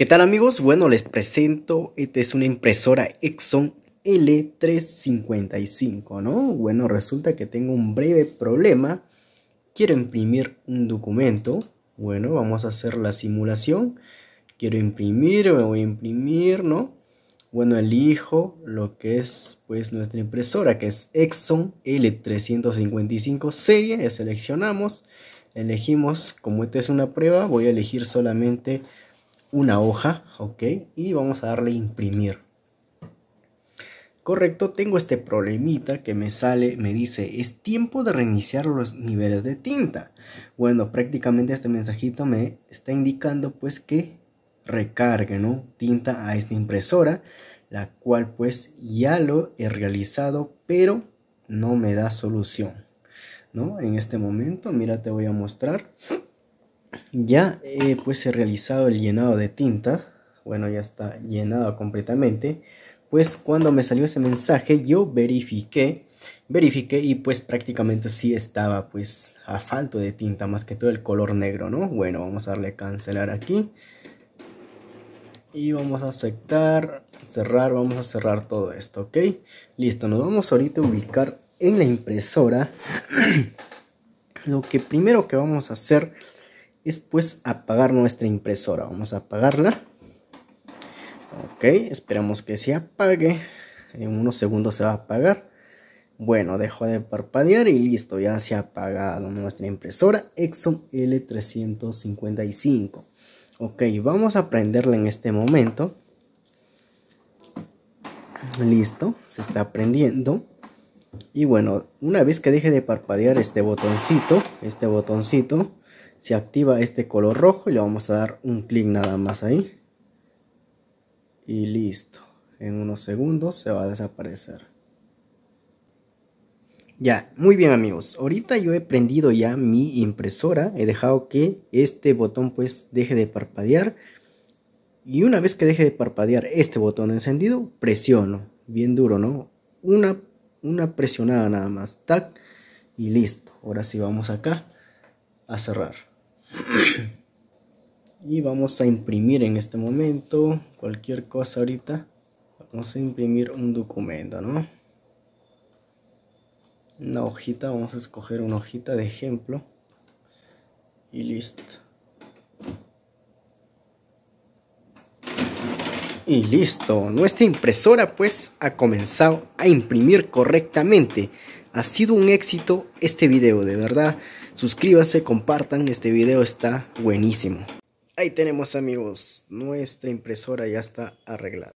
¿Qué tal amigos? Bueno, les presento, esta es una impresora Exxon L355, ¿no? Bueno, resulta que tengo un breve problema. Quiero imprimir un documento. Bueno, vamos a hacer la simulación. Quiero imprimir, me voy a imprimir, ¿no? Bueno, elijo lo que es pues nuestra impresora, que es Exxon L355 serie. Seleccionamos, elegimos, como esta es una prueba, voy a elegir solamente una hoja, ok, y vamos a darle imprimir. Correcto, tengo este problemita que me sale, me dice, es tiempo de reiniciar los niveles de tinta. Bueno, prácticamente este mensajito me está indicando pues que recargue, ¿no? Tinta a esta impresora, la cual pues ya lo he realizado, pero no me da solución, ¿no? En este momento, mira, te voy a mostrar. Ya eh, pues he realizado el llenado de tinta, bueno ya está llenado completamente, pues cuando me salió ese mensaje yo verifiqué, verifiqué y pues prácticamente sí estaba pues a falto de tinta, más que todo el color negro, ¿no? Bueno, vamos a darle cancelar aquí y vamos a aceptar, cerrar, vamos a cerrar todo esto, ¿ok? Listo, nos vamos ahorita a ubicar en la impresora. Lo que primero que vamos a hacer pues apagar nuestra impresora. Vamos a apagarla. Ok, esperamos que se apague. En unos segundos se va a apagar. Bueno, dejó de parpadear y listo, ya se ha apagado nuestra impresora Exxon L355. Ok, vamos a prenderla en este momento. Listo, se está prendiendo. Y bueno, una vez que deje de parpadear este botoncito, este botoncito, se activa este color rojo y le vamos a dar un clic nada más ahí y listo en unos segundos se va a desaparecer ya, muy bien amigos, ahorita yo he prendido ya mi impresora, he dejado que este botón pues deje de parpadear y una vez que deje de parpadear este botón encendido, presiono, bien duro, ¿no? Una, una presionada nada más, tac, y listo, ahora sí vamos acá a cerrar y vamos a imprimir en este momento cualquier cosa ahorita vamos a imprimir un documento no una hojita vamos a escoger una hojita de ejemplo y listo y listo nuestra impresora pues ha comenzado a imprimir correctamente ha sido un éxito este video de verdad Suscríbase, compartan, este video está buenísimo. Ahí tenemos amigos, nuestra impresora ya está arreglada.